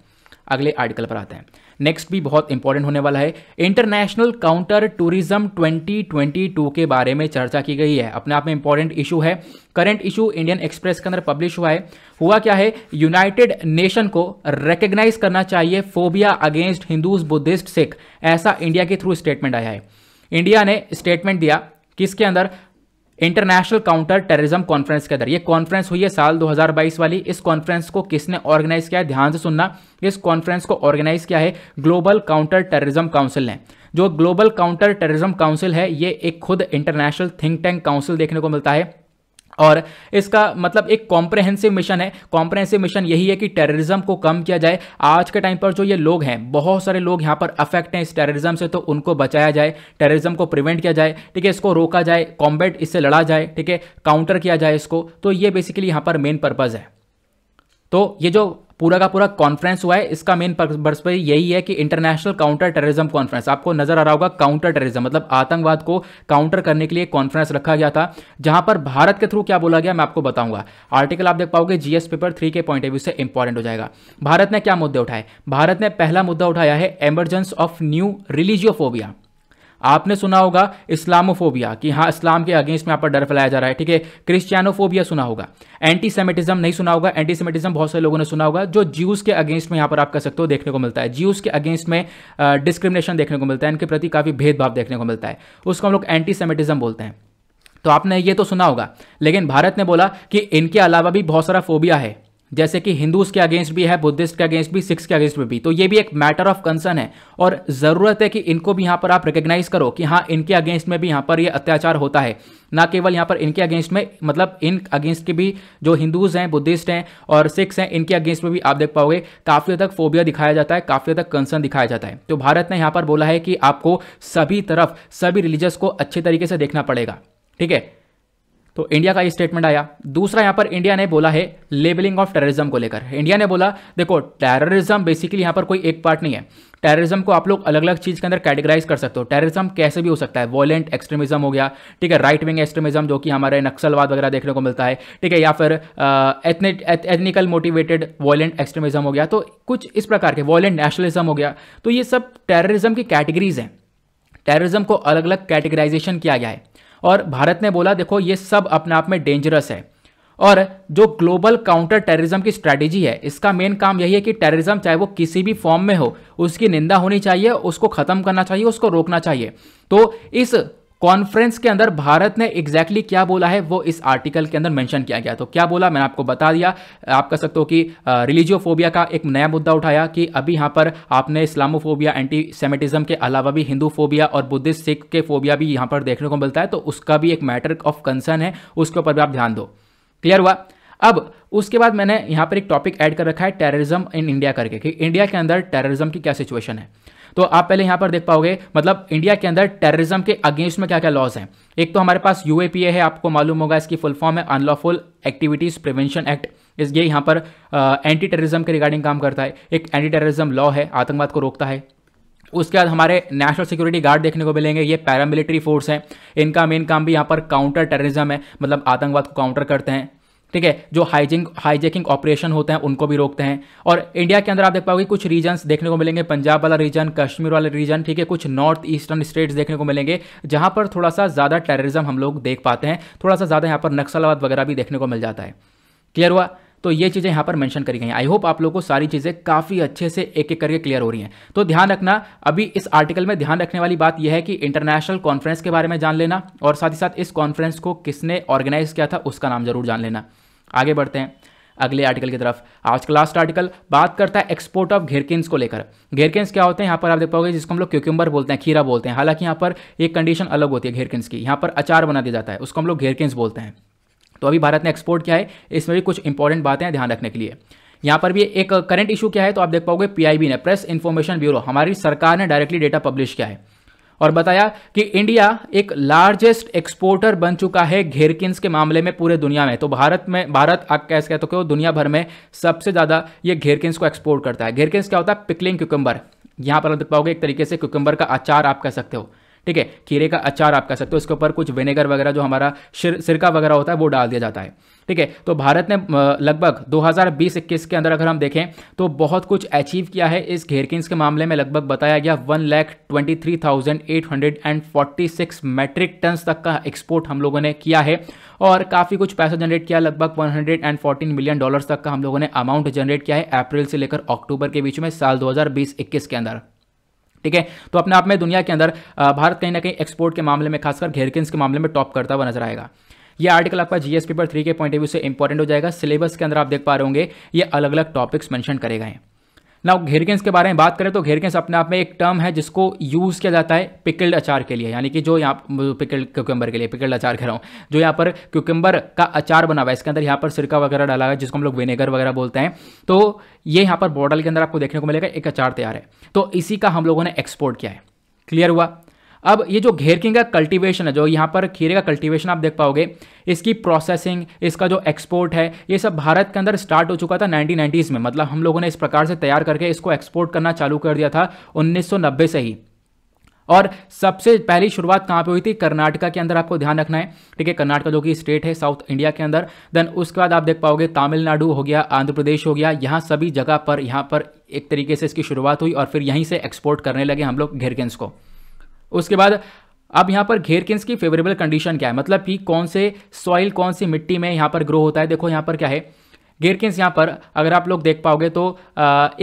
अगले आर्टिकल पर आते हैं नेक्स्ट भी बहुत इंपॉर्टेंट होने वाला है इंटरनेशनल काउंटर टूरिज्म 2022 के बारे में चर्चा की गई है अपने आप में इंपॉर्टेंट इशू है करंट इशू इंडियन एक्सप्रेस के अंदर पब्लिश हुआ है हुआ क्या है यूनाइटेड नेशन को रिकग्नाइज करना चाहिए phobia against Hindus Buddhist Sikh ऐसा इंडिया के थ्रू स्टेटमेंट आया है इंडिया ने स्टेटमेंट दिया किसके अंदर इंटरनेशनल काउंटर टेररिज्म कॉन्फ्रेंस के अंदर ये कॉन्फ्रेंस हुई है साल 2022 वाली इस कॉन्फ्रेंस को किसने ऑर्गेनाइज किया है ध्यान से सुनना इस कॉन्फ्रेंस को ऑर्गेनाइज किया है ग्लोबल काउंटर टेररिज्म काउंसिल ने जो ग्लोबल काउंटर टेररिज्म काउंसिल है ये एक खुद इंटरनेशनल थिंक टैंक काउंसिल देखने को मिलता है और इसका मतलब एक कॉम्प्रहेंसिव मिशन है कॉम्प्रहेंसिव मिशन यही है कि टेररिज्म को कम किया जाए आज के टाइम पर जो ये लोग हैं बहुत सारे लोग यहाँ पर अफेक्ट हैं इस टेररिज्म से तो उनको बचाया जाए टेररिज्म को प्रिवेंट किया जाए ठीक है इसको रोका जाए कॉम्बैट इससे लड़ा जाए ठीक है काउंटर किया जाए इसको तो ये बेसिकली यहाँ पर मेन पर्पज़ है तो ये जो पूरा का पूरा कॉन्फ्रेंस हुआ है इसका मेन पर्पज यही है कि इंटरनेशनल काउंटर टेररिज्म कॉन्फ्रेंस आपको नजर आ रहा होगा काउंटर टेररिज्म मतलब आतंकवाद को काउंटर करने के लिए कॉन्फ्रेंस रखा गया था जहां पर भारत के थ्रू क्या बोला गया मैं आपको बताऊंगा आर्टिकल आप देख पाओगे जीएस पेपर थ्री के पॉइंट ऑफ व्यू से इंपॉर्टेंट हो जाएगा भारत ने क्या मुद्दे उठाए भारत ने पहला मुद्दा उठाया है एमरजेंस ऑफ न्यू रिलीजियोफोबिया आपने सुना होगा इस्लामोफोबिया कि हाँ इस्लाम के अगेंस्ट में यहाँ पर डर फैलाया जा रहा है ठीक है क्रिश्चियानोफोबिया सुना होगा एंटी सेमेटिज्म नहीं सुना होगा एंटी सेमेटिज्म बहुत सारे लोगों ने सुना होगा जो ज्यूस के अगेंस्ट में यहाँ पर आप कह सकते हो देखने को मिलता है ज्यूस के अगेंस्ट में डिस्क्रिमिनेशन देखने को मिलता है इनके प्रति काफ़ी भेदभाव देखने को मिलता है उसको हम लोग एंटी सेमेटिज्म बोलते हैं तो आपने ये तो सुना होगा लेकिन भारत ने बोला कि इनके अलावा भी बहुत सारा फोबिया है जैसे कि हिंदूज के अगेंस्ट भी है बुद्धिस्ट के अगेंस्ट भी सिक्स के अगेंस्ट में भी तो ये भी एक मैटर ऑफ कंसर्न है और ज़रूरत है कि इनको भी यहाँ पर आप रिकग्नाइज करो कि हाँ इनके अगेंस्ट में भी यहाँ पर ये अत्याचार होता है ना केवल यहाँ पर इनके अगेंस्ट में मतलब इन अगेंस्ट के भी जो हिंदूज हैं बुद्धिस्ट हैं और सिक्स हैं इनके अगेंस्ट में भी आप देख पाओगे काफ़ी तक फोबिया दिखाया जाता है काफ़ी तक कंसर्न दिखाया जाता है तो भारत ने यहाँ पर बोला है कि आपको सभी तरफ सभी रिलीजस को अच्छे तरीके से देखना पड़ेगा ठीक है तो इंडिया का ये स्टेटमेंट आया दूसरा यहाँ पर इंडिया ने बोला है लेबलिंग ऑफ टेररिज्म को लेकर इंडिया ने बोला देखो टेररिज्म बेसिकली यहाँ पर कोई एक पार्ट नहीं है टेररिज्म को आप लोग अलग अलग चीज़ के अंदर कैटेगराइज कर सकते हो टेररिज्म कैसे भी हो सकता है वॉयेंट एक्सट्रीमिज्म हो गया ठीक है राइट विंग एक्सट्रीमिज्म जो कि हमारे नक्सलवाद वगैरह देखने को मिलता है ठीक है या फिर एथनिकल मोटिवेटेड वॉलेंट एक्सट्रीमिज्म हो गया तो कुछ इस प्रकार के वॉयेंट नेशनलिज्म हो गया तो ये सब टेररिज्म की कैटेगरीज हैं टेररिज्म को अलग अलग कैटेगराइजेशन किया गया है और भारत ने बोला देखो ये सब अपने आप में डेंजरस है और जो ग्लोबल काउंटर टेररिज्म की स्ट्रेटेजी है इसका मेन काम यही है कि टेररिज्म चाहे वो किसी भी फॉर्म में हो उसकी निंदा होनी चाहिए उसको ख़त्म करना चाहिए उसको रोकना चाहिए तो इस कॉन्फ्रेंस के अंदर भारत ने एग्जैक्टली exactly क्या बोला है वो इस आर्टिकल के अंदर मेंशन किया गया तो क्या बोला मैंने आपको बता दिया आप कह सकते हो कि रिलीजियोफोबिया का एक नया मुद्दा उठाया कि अभी यहां पर आपने इस्लामोफोबिया एंटी सेमेटिज्म के अलावा भी हिंदू फोबिया और बुद्धिस्ट सिख के फोबिया भी यहां पर देखने को मिलता है तो उसका भी एक मैटर ऑफ कंसर्न है उसके ऊपर भी आप ध्यान दो क्लियर हुआ अब उसके बाद मैंने यहां पर एक टॉपिक ऐड कर रखा है टेररिज्म इन इंडिया करके कि इंडिया के अंदर टेररिज्म की क्या सिचुएशन है तो आप पहले यहाँ पर देख पाओगे मतलब इंडिया के अंदर टेररिज्म के अगेंस्ट में क्या क्या लॉज हैं एक तो हमारे पास यूएपीए है आपको मालूम होगा इसकी फुल फॉर्म है अनलॉफुल एक्टिविटीज प्रिवेंशन एक्ट इस ये यहाँ पर एंटी टेररिज्म के रिगार्डिंग काम करता है एक एंटी टेररिज्म लॉ है आतंकवाद को रोकता है उसके बाद हमारे नेशनल सिक्योरिटी गार्ड देखने को मिलेंगे ये पैरामिलिट्री फोर्स हैं इनका मेन काम भी यहाँ पर काउंटर टेररिज्म है मतलब आतंकवाद को काउंटर करते हैं ठीक है जो हाइजिंग हाईजेकिंग ऑपरेशन होते हैं उनको भी रोकते हैं और इंडिया के अंदर आप देख पाओगे कुछ रीजन्स देखने को मिलेंगे पंजाब वाला रीजन कश्मीर वाला रीजन ठीक है कुछ नॉर्थ ईस्टर्न स्टेट्स देखने को मिलेंगे जहां पर थोड़ा सा ज़्यादा टेररिज्म हम लोग देख पाते हैं थोड़ा सा ज़्यादा यहाँ पर नक्सलवाद वगैरह भी देखने को मिल जाता है क्लियर हुआ तो ये चीज़ें यहाँ पर मेंशन करी गई हैं आई होप आप लोगों को सारी चीज़ें काफ़ी अच्छे से एक एक करके क्लियर हो रही हैं तो ध्यान रखना अभी इस आर्टिकल में ध्यान रखने वाली बात यह है कि इंटरनेशनल कॉन्फ्रेंस के बारे में जान लेना और साथ ही साथ इस कॉन्फ्रेंस को किसने ऑर्गेनाइज किया था उसका नाम जरूर जान लेना आगे बढ़ते हैं अगले आर्टिकल की तरफ आज का लास्ट आर्टिकल बात करता है एक्सपोर्ट ऑफ घेरकेन्स को लेकर घेरकेन्स क्या होते हैं यहाँ पर आप देख पाओगे जिसको हम लोग क्यूक्यूम्बर बोलते हैं खीरा बोलते हैं हालांकि यहाँ पर एक कंडीशन अलग होती है घेरकेन्स की यहाँ पर अचार बना दिया जाता है उसको हम लोग घेरकेन्स बोलते हैं तो अभी भारत ने एक्सपोर्ट किया है इसमें भी कुछ इंपॉर्टेंट बातें ध्यान रखने के लिए यहाँ पर भी एक करंट इशू क्या है तो आप देख पाओगे पीआईबी ने प्रेस इन्फॉर्मेशन ब्यूरो हमारी सरकार ने डायरेक्टली डेटा पब्लिश किया है और बताया कि इंडिया एक लार्जेस्ट एक्सपोर्टर बन चुका है घेरकिन्स के मामले में पूरे दुनिया में तो भारत में भारत आप कैसे कहते हो दुनिया भर में सबसे ज़्यादा ये घेरकिन्स को एक्सपोर्ट करता है घेरकिन्स क्या होता है पिकलिंग क्यूकम्बर यहां पर आप देख पाओगे एक तरीके से क्यूकम्बर का अचार आप कह सकते हो ठीक है खीरे का अचार आप कह सकते हो इसके ऊपर कुछ विनेगर वगैरह जो हमारा सिरका वगैरह होता है वो डाल दिया जाता है ठीक है तो भारत ने लगभग 2020-21 के अंदर अगर हम देखें तो बहुत कुछ अचीव किया है इस घेरकिंस के मामले में लगभग बताया गया one lakh twenty three thousand eight hundred and forty six metric tonne तक का एक्सपोर्ट हम लोगों ने किया है और काफ़ी कुछ पैसा जनरेट किया लगभग one hundred and fourteen million dollars तक का हम लोगों ने अमाउंट जनरेट किया है अप्रैल से लेकर अक्टूबर के बीच में साल दो हज़ार बीस इक्कीस के अंदर ठीक है तो अपने आप में दुनिया के अंदर भारत कहीं ना कहीं एक्सपोर्ट के मामले में खासकर घेरकिन के मामले में टॉप करता हुआ नजर आएगा ये आर्टिकल आपका जीएस पेपर थ्री के पॉइंट ऑफ व्यू से इंपॉर्टेंट हो जाएगा सिलेबस के अंदर आप देख पा रहे होंगे ये अलग अलग टॉपिक्स मेंशन करेगा हैं ना घेरगेंस के बारे में बात करें तो घेरगेंस अपने आप में एक टर्म है जिसको यूज़ किया जाता है पिकल्ड अचार के लिए यानी कि जो यहाँ पिकल्ड क्यूकम्बर के लिए पिकल्ड अचार कह रहा हूँ जो यहाँ पर क्यूकम्बर का अचार बना हुआ है इसके अंदर यहाँ पर सिरका वगैरह डाला है जिसको हम लोग विनेगर वगैरह बोलते हैं तो ये यहाँ पर बॉटल के अंदर आपको देखने को मिलेगा एक अचार तैयार है तो इसी का हम लोगों ने एक्सपोर्ट किया है क्लियर हुआ अब ये जो घेरकिंग का कल्टीवेशन है जो यहाँ पर खीरे का कल्टीवेशन आप देख पाओगे इसकी प्रोसेसिंग इसका जो एक्सपोर्ट है ये सब भारत के अंदर स्टार्ट हो चुका था नाइनटीन में मतलब हम लोगों ने इस प्रकार से तैयार करके इसको एक्सपोर्ट करना चालू कर दिया था उन्नीस से ही और सबसे पहली शुरुआत कहाँ पे हुई थी कर्नाटका के अंदर आपको ध्यान रखना है ठीक है कर्नाटका जो कि स्टेट है साउथ इंडिया के अंदर देन उसके बाद आप देख पाओगे तमिलनाडु हो गया आंध्र प्रदेश हो गया यहाँ सभी जगह पर यहाँ पर एक तरीके से इसकी शुरुआत हुई और फिर यहीं से एक्सपोर्ट करने लगे हम लोग घेरगेंस को उसके बाद अब यहाँ पर घेरकिंस की फेवरेबल कंडीशन क्या है मतलब कि कौन से सॉइल कौन सी मिट्टी में यहाँ पर ग्रो होता है देखो यहाँ पर क्या है घेरकिंस यहाँ पर अगर आप लोग देख पाओगे तो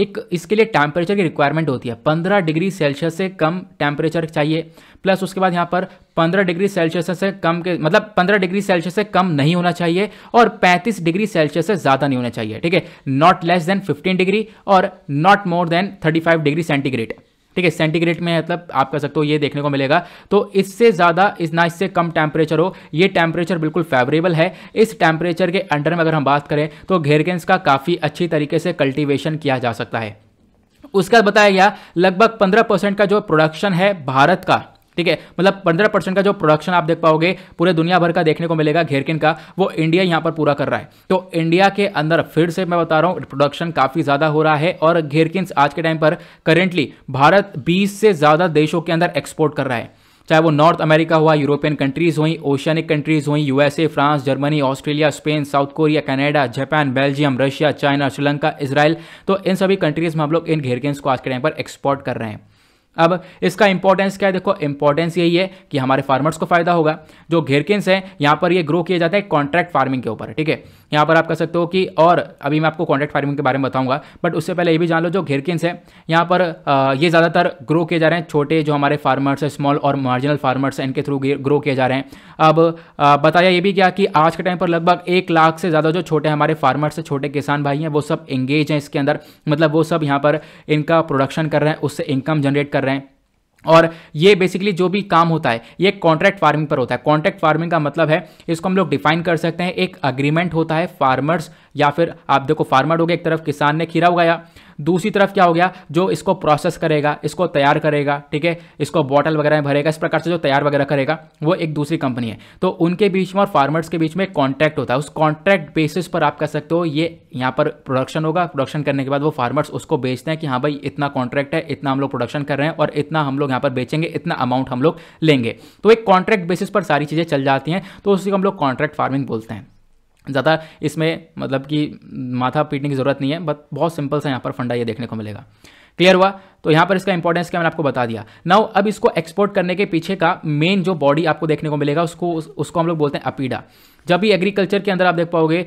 एक इसके लिए टेम्परेचर की रिक्वायरमेंट होती है 15 डिग्री सेल्सियस से कम टेम्परेचर चाहिए प्लस उसके बाद यहाँ पर 15 डिग्री सेल्सियस से कम के मतलब 15 डिग्री सेल्सियस से कम नहीं होना चाहिए और 35 डिग्री सेल्सियस से ज़्यादा नहीं होना चाहिए ठीक है नॉट लेस देन 15 डिग्री और not more than 35 degree centigrade ठीक है सेंटीग्रेड में मतलब आप कह सकते हो ये देखने को मिलेगा तो इससे ज़्यादा इस ना इससे कम टेम्परेचर हो ये टेम्परेचर बिल्कुल फेवरेबल है इस टेम्परेचर के अंडर में अगर हम बात करें तो घेरगेंस का काफ़ी अच्छी तरीके से कल्टीवेशन किया जा सकता है उसका बताया गया लगभग 15 परसेंट का जो प्रोडक्शन है भारत का ठीक है मतलब पंद्रह परसेंट का जो प्रोडक्शन आप देख पाओगे पूरे दुनिया भर का देखने को मिलेगा घेरकिन का वो इंडिया यहां पर पूरा कर रहा है तो इंडिया के अंदर फिर से मैं बता रहा हूं प्रोडक्शन काफ़ी ज़्यादा हो रहा है और घेरकिन आज के टाइम पर करेंटली भारत बीस से ज़्यादा देशों के अंदर एक्सपोर्ट कर रहा है चाहे वो नॉर्थ अमेरिका हुआ यूरोपियन कंट्रीज हुई ओशियानिक कंट्रीज हुई USA France Germany Australia Spain south Korea Canada Japan Belgium Russia China Sri Lanka Israel तो इन सभी कंट्रीज में हम लोग इन घेरकेंस को आज के टाइम पर एक्सपोर्ट कर रहे हैं अब इसका इंपॉर्टेंस क्या है देखो इंपॉर्टेंस यही है कि हमारे फार्मर्स को फायदा होगा जो घेरकिन है यहां पर ये ग्रो किए जाते हैं कॉन्ट्रैक्ट फार्मिंग के ऊपर ठीक है यहां पर आप कह सकते हो कि और अभी मैं आपको कॉन्ट्रैक्ट फार्मिंग के बारे में बताऊंगा बट उससे पहले ये भी जान लो जो घेरकिन है यहां पर ये ज़्यादातर ग्रो किए जा रहे हैं छोटे जो हमारे फार्मर्स हैं स्मॉल और मार्जिनल फार्मर्स हैं इनके थ्रू ग्रो किए जा रहे हैं अब बताया ये भी क्या कि आज के टाइम पर लगभग एक लाख से ज़्यादा जो छोटे हमारे फार्मर्स हैं छोटे किसान भाई हैं वो सब एंगेज हैं इसके अंदर मतलब वो सब यहाँ पर इनका प्रोडक्शन कर रहे हैं उससे इनकम जनरेट कर रहे हैं हैं और ये बेसिकली जो भी काम होता है ये कॉन्ट्रैक्ट फार्मिंग पर होता है कॉन्ट्रैक्ट फार्मिंग का मतलब है इसको हम लोग डिफाइन कर सकते हैं एक अग्रीमेंट होता है फार्मर्स या फिर आप देखो फार्मर हो गए एक तरफ किसान ने खीरा उगाया दूसरी तरफ क्या हो गया जो इसको प्रोसेस करेगा इसको तैयार करेगा ठीक है इसको बॉटल वगैरह में भरेगा इस प्रकार से जो तैयार वगैरह करेगा वो एक दूसरी कंपनी है तो उनके बीच में और फार्मर्स के बीच में कॉन्ट्रैक्ट होता है उस कॉन्ट्रैक्ट बेसिस पर आप कह सकते हो ये यहाँ पर प्रोडक्शन होगा प्रोडक्शन करने के बाद वो फार्मर्स उसको बेचते हैं कि हाँ भाई इतना कॉन्ट्रैक्ट है इतना हम लोग प्रोडक्शन कर रहे हैं और इतना हम लोग यहाँ पर बेचेंगे इतना अमाउंट हम लोग लेंगे तो एक कॉन्ट्रैक्ट बेसिस पर सारी चीज़ें चल जाती हैं तो उसी को हम लोग कॉन्ट्रैक्ट फार्मिंग बोलते हैं ज़्यादा इसमें मतलब कि माथा पीटने की ज़रूरत नहीं है बट बहुत सिंपल सा यहाँ पर फंडा ये देखने को मिलेगा क्लियर हुआ तो यहाँ पर इसका इंपॉर्टेंस क्या मैंने आपको बता दिया नाउ अब इसको एक्सपोर्ट करने के पीछे का मेन जो बॉडी आपको देखने को मिलेगा उसको उस, उसको हम लोग बोलते हैं अपीडा जब भी एग्रीकल्चर के अंदर आप देख पाओगे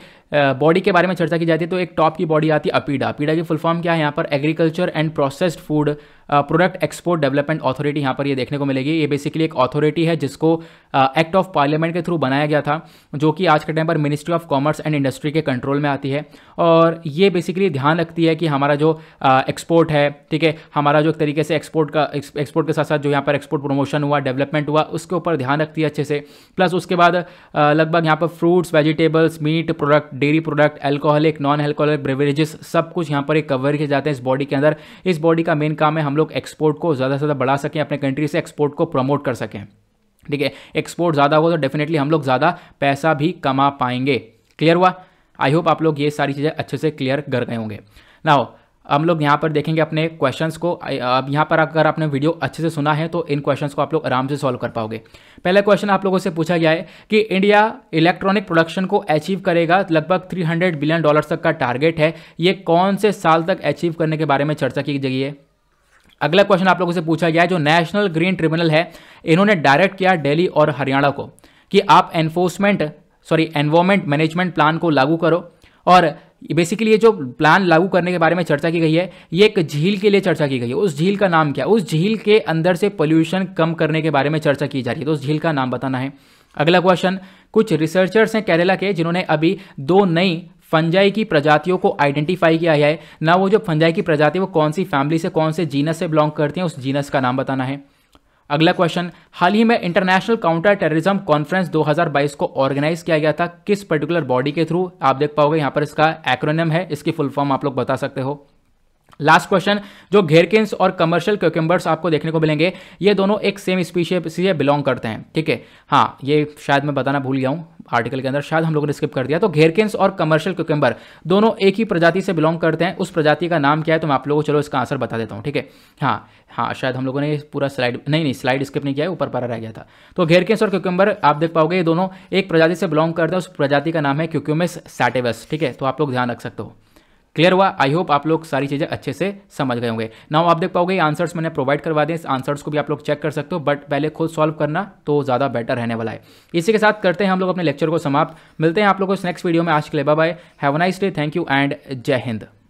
बॉडी के बारे में चर्चा की जाती है तो एक टॉप की बॉडी आती है अपीडा अपीडा की फुल फॉर्म क्या है यहाँ पर agriculture and processed food product export development authority यहाँ पर ये देखने को मिलेगी ये बेसिकली एक अथॉरिटी है जिसको एक्ट ऑफ पार्लियामेंट के थ्रू बनाया गया था जो कि आज के टाइम पर ministry of commerce and industry के कंट्रोल में आती है और ये बेसिकली ध्यान रखती है कि हमारा जो एक्सपोर्ट है ठीक है हमारा जो एक तरीके से एक्सपोर्ट का एक्सपोर्ट के साथ साथ जो यहाँ पर एक्सपोर्ट प्रमोशन हुआ डेवलपमेंट हुआ उसके ऊपर ध्यान रखती है अच्छे से प्लस उसके बाद लगभग यहाँ पर fruits vegetables meat product dairy product alcoholic non alcoholic beverages सब कुछ यहाँ पर एक कवर किए जाते हैं इस बॉडी के अंदर इस बॉडी का मेन काम है हम लोग एक्सपोर्ट को ज़्यादा से ज़्यादा बढ़ा सकें अपने कंट्री से एक्सपोर्ट को प्रमोट कर सकें ठीक है एक्सपोर्ट ज़्यादा हो तो डेफिनेटली हम लोग ज़्यादा पैसा भी कमा पाएंगे क्लियर हुआ आई होप आप लोग ये सारी चीज़ें अच्छे से क्लियर कर गए होंगे ना हम लोग यहाँ पर देखेंगे अपने क्वेश्चंस को अब यहाँ पर अगर आपने वीडियो अच्छे से सुना है तो इन क्वेश्चंस को आप लोग आराम से सॉल्व कर पाओगे पहले क्वेश्चन आप लोगों से पूछा गया है कि इंडिया इलेक्ट्रॉनिक प्रोडक्शन को अचीव करेगा लगभग 300 बिलियन डॉलर तक का टारगेट है ये कौन से साल तक अचीव करने के बारे में चर्चा की गई है अगला क्वेश्चन आप लोगों से पूछा गया है जो नेशनल ग्रीन ट्रिब्यूनल है इन्होंने डायरेक्ट किया दिल्ली और हरियाणा को कि आप enforcement sorry environment management plan को लागू करो और बेसिकली ये जो प्लान लागू करने के बारे में चर्चा की गई है ये एक झील के लिए चर्चा की गई है उस झील का नाम क्या उस झील के अंदर से पोल्यूशन कम करने के बारे में चर्चा की जा रही है तो उस झील का नाम बताना है अगला क्वेश्चन कुछ रिसर्चर्स हैं केरला के जिन्होंने अभी दो नई फंजाई की प्रजातियों को आइडेंटिफाई किया है ना वो जो फंजाई की प्रजाति वो कौन सी फैमिली से कौन से जीनस से बिलोंग करती हैं उस जीनस का नाम बताना है अगला क्वेश्चन हाल ही में इंटरनेशनल काउंटर टेररिज्म कॉन्फ्रेंस 2022 को ऑर्गेनाइज किया गया था किस पर्टिकुलर बॉडी के थ्रू आप देख पाओगे यहां पर इसका एक्रोनियम है इसकी फुल फॉर्म आप लोग बता सकते हो लास्ट क्वेश्चन जो घेरकिंस और कमर्शियल क्यूकम्बर्स आपको देखने को मिलेंगे ये दोनों एक सेम स्पीशी से बिलोंग करते हैं ठीक है हाँ ये शायद मैं बताना भूल गया हूँ आर्टिकल के अंदर शायद हम लोगों ने स्किप कर दिया तो घेरकेंस और कमर्शियल क्यूकम्बर दोनों एक ही प्रजाति से बिलोंग करते हैं उस प्रजाति का नाम क्या है तो मैं आप लोगों को चलो इसका आंसर बता देता हूँ ठीक है हाँ हाँ शायद हम लोगों ने पूरा स्लाइड नहीं नहीं स्लाइड स्किप नहीं किया है ऊपर पर रह गया था तो घेरकेंस और क्यूकम्बर आप देख पाओगे ये दोनों एक प्रजाति से बिलोंग करते हैं उस प्रजाति का नाम है क्यूक्यूमिस सैटेवस ठीक है तो आप लोग ध्यान रख सकते हो क्लियर हुआ आई होप आप लोग सारी चीज़ें अच्छे से समझ गए होंगे नाउ आप देख पाओगे आंसर्स मैंने प्रोवाइड करवा दें इस आंसर्स को भी आप लोग चेक कर सकते हो बट पहले खुद सॉल्व करना तो ज़्यादा बेटर रहने वाला है इसी के साथ करते हैं हम लोग अपने लेक्चर को समाप्त मिलते हैं आप लोग को नेक्स्ट वीडियो में आज के लिए bye have nice day thank you and जय हिंद